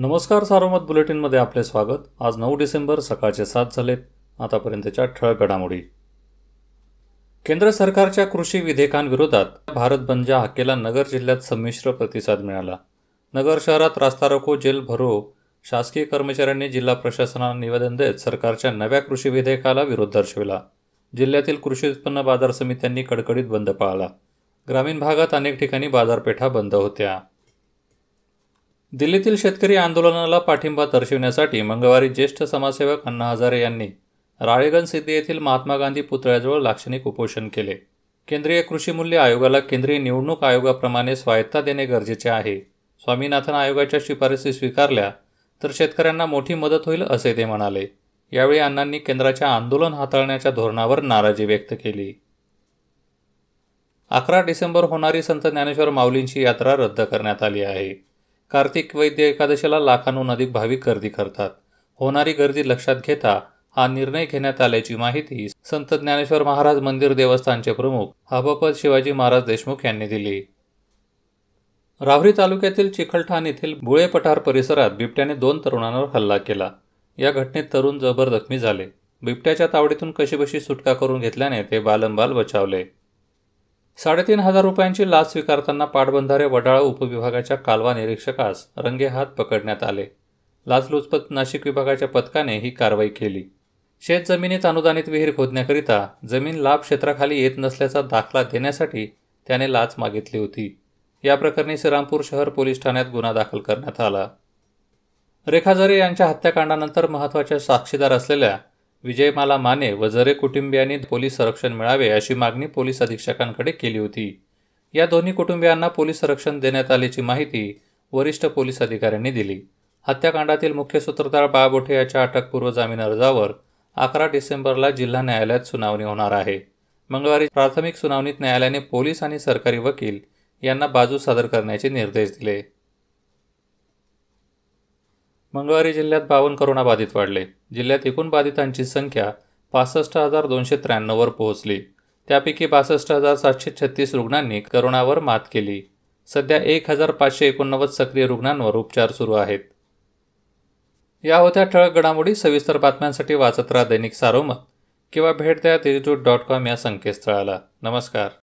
नमस्कार सारोमत बुलेटिनमध्ये आपले स्वागत आज नऊ डिसेंबर सकाळचे सात झालेत आतापर्यंतच्या ठळक घडामोडी केंद्र सरकारच्या कृषी विधेयकांविरोधात भारत बंदच्या हाकेला नगर जिल्ह्यात संमिश्र प्रतिसाद मिळाला नगर शहरात रास्ता रोको जेल भरो शासकीय कर्मचाऱ्यांनी जिल्हा प्रशासनाला निवेदन देत सरकारच्या नव्या कृषी विधेयकाला विरोध दर्शविला जिल्ह्यातील कृषी उत्पन्न बाजार समित्यांनी कडकडीत बंद पाळला ग्रामीण भागात अनेक ठिकाणी बाजारपेठा बंद होत्या दिल्लीतील शेतकरी आंदोलनाला पाठिंबा दर्शविण्यासाठी मंगळवारी ज्येष्ठ समाजसेवक अण्णा हजारे यांनी राळेगंज सिद्धी येथील महात्मा गांधी पुतळ्याजवळ लाक्षणिक उपोषण केले केंद्रीय कृषी मूल्य आयोगाला केंद्रीय निवडणूक आयोगाप्रमाणे स्वायत्ता देणे गरजेचे आहे स्वामीनाथन आयोगाच्या शिफारसी स्वीकारल्या तर शेतकऱ्यांना मोठी मदत होईल असे ते म्हणाले यावेळी अण्णांनी केंद्राच्या आंदोलन हाताळण्याच्या धोरणावर नाराजी व्यक्त केली अकरा डिसेंबर होणारी संत ज्ञानेश्वर माऊलींची यात्रा रद्द करण्यात आली आहे कार्तिक वैद्य एकादशीला लाखांहून अधिक भाविक गर्दी करतात होणारी गर्दी लक्षात घेता हा निर्णय घेण्यात आल्याची माहिती संत ज्ञानेश्वर महाराज मंदिर देवस्थानचे प्रमुख हबापत शिवाजी महाराज देशमुख यांनी दिली राहुरी तालुक्यातील चिखलठाण येथील बुळे पठार परिसरात बिबट्याने दोन तरुणांवर हल्ला केला या घटनेत तरुण जबर जखमी झाले बिबट्याच्या तावडीतून कशीबशी सुटका करून घेतल्याने ते बालंबाल बचावले साडेतीन हजार रुपयांची लाच स्वीकारताना पाटबंधारे वडाळा उपविभागाच्या कालवा निरीक्षकास रंगेहात पकडण्यात आले लाचलुचपत नाशिक विभागाच्या पथकाने ही कारवाई केली शेत जमिनीत अनुदानित विहीर खोदण्याकरिता जमीन लाभ क्षेत्राखाली येत नसल्याचा दाखला देण्यासाठी त्याने लाच मागितली होती या प्रकरणी श्रीरामपूर शहर पोलीस ठाण्यात गुन्हा दाखल करण्यात आला रेखाजरे यांच्या हत्याकांडानंतर महत्वाच्या साक्षीदार असलेल्या विजयमाला माने व जरे कुटुंबियांनी पोलीस संरक्षण मिळावे अशी मागणी पोलीस अधीक्षकांकडे केली होती या दोन्ही कुटुंबियांना पोलीस संरक्षण देण्यात आल्याची माहिती वरिष्ठ पोलीस अधिकाऱ्यांनी दिली हत्याकांडातील मुख्य सूत्रधार बाळबोठे याच्या अटकपूर्व जामीन अर्जावर अकरा डिसेंबरला जिल्हा न्यायालयात सुनावणी होणार आहे मंगळवारी प्राथमिक सुनावणीत न्यायालयाने पोलीस आणि सरकारी वकील यांना बाजू सादर करण्याचे निर्देश दिले मंगळवारी जिल्ह्यात बावन्न करोना बाधित वाढले जिल्ह्यात एकूण बाधितांची संख्या पासष्ट हजार दोनशे त्र्याण्णववर पोहोचली त्यापैकी बासष्ट हजार सातशे छत्तीस रुग्णांनी करोनावर मात केली सध्या एक हजार पाचशे एकोणनव्वद सक्रिय रुग्णांवर उपचार सुरू आहेत या होत्या ठळक घडामोडी सविस्तर बातम्यांसाठी वाचत राहा दैनिक सारोमत किंवा भेट द्या दिलजूट डॉट कॉम या संकेतस्थळाला नमस्कार